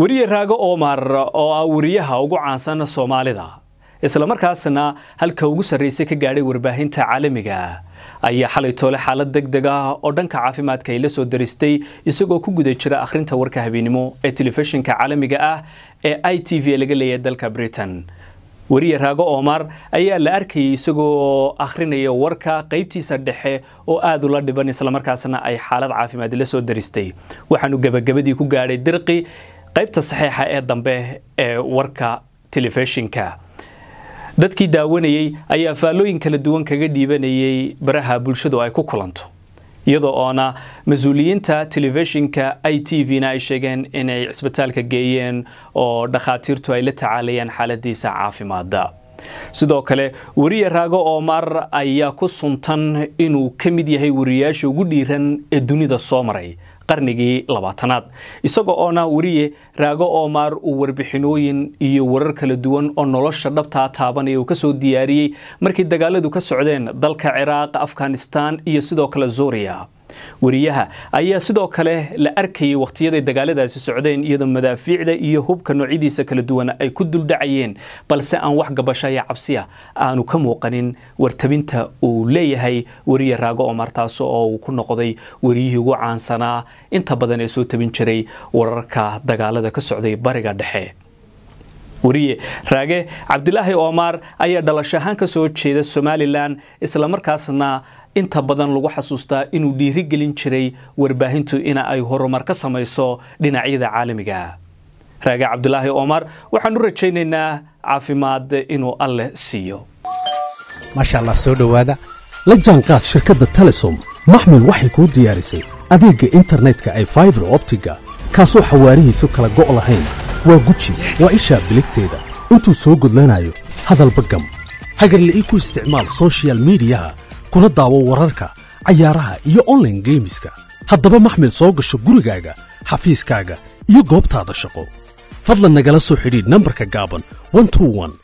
weriye raago omar oo ah weriyaha ugu caansan soomaalida islamarkaasna halka ugu sarraysay ka gaadhay warbaahinta caalamiga ayaa xalay toole xaalad deg deg ah oo dhanka caafimaadka ay la soo daristay isagoo ku guda jira akhrinta warka habeennimo ee telefishinka caalamiga ah ee i t v laga leeyahay dalka britain weriye raago omar ayaa la arkayay isagoo akhrinaya warka qaybtiisa dhexe oo aad ula dhiban islamarkaasna ay xaalad caafimaad la soo daristay waxaanu gebagabadii ku gaadhay dirqi qaybta saxiixa ee dambe ee warka telefishinka dadkii daawanayey ayaa faallooyin kala duwan kaga dhiibanayay baraha bulshadu ay ku kulanto iyadoo oona mas-uuliyiinta telefishinka i t v-na ay sheegeen inay cisbitaalka geeyeen oo dhakhaatiirtu ay la tacaalayaan xaaladiisa caafimaada sidoo kale weriye raago oomar ayaa ku suntan inuu ka mid yahay wariyayaasha ugu dhiiran ee dunida soo maray qarnigii labaatanaad isagoo oona weriye raago omaar uu warbixinooyin iyo warar kala duwan oo nolosha dhabtaa taabanaya uu ka soo diyaariyey markii dagaaladu ka socdeen dalka ciraaq afghanistan iyo sidoo kale suuriya wariyaha ayaa sidoo kale la arkayay wakhtiyaday dagaaladaasi socdeen iyadoo madaafiicda iyo hubka noocyadiisa kala duwan ay ku duldhacayeen balse aan wax gabasha iyo cabsiya aanu ka muuqanin wartabinta uu leeyahay weriye raago omar taas oo uu ku noqday wariyihii ugu caansanaa inta badan ee soo tabin jiray wararka dagaalada ka socday bariga dhexe wariye raage cabdilaahi oomaar ayaa dhalash ahaan ka soo jeeda somalilan isla markaasna inta badan lagu xasuustaa inuu dhiirigelin jiray warbaahintu ina ay horumar ka samayso dhinacyada caalamiga raage cabdilaahi oomaar waxaanu rajaynaynaa caafimaad inuu alleh siiyo maashaallah soo dhowaada la jaanqaad shirkadda telesom maxmil waxay kuu diyaarisay adeegga internetka ee faibar optiga kaasoo xawaarihiisu kala go' lahayn waa guji waa ishaa biligteeda intuu soo gudlanayo hadalba gam hagarle ii ku isticmaal sochial miidiyaha kuna daawo wararka cayaaraha iyo onlaine geemiska haddaba maxmil soo gasho gurigaaga xafiiskaaga iyo goobtaada shaqo fadlan nagala soo xidhiidh nambarka gaaban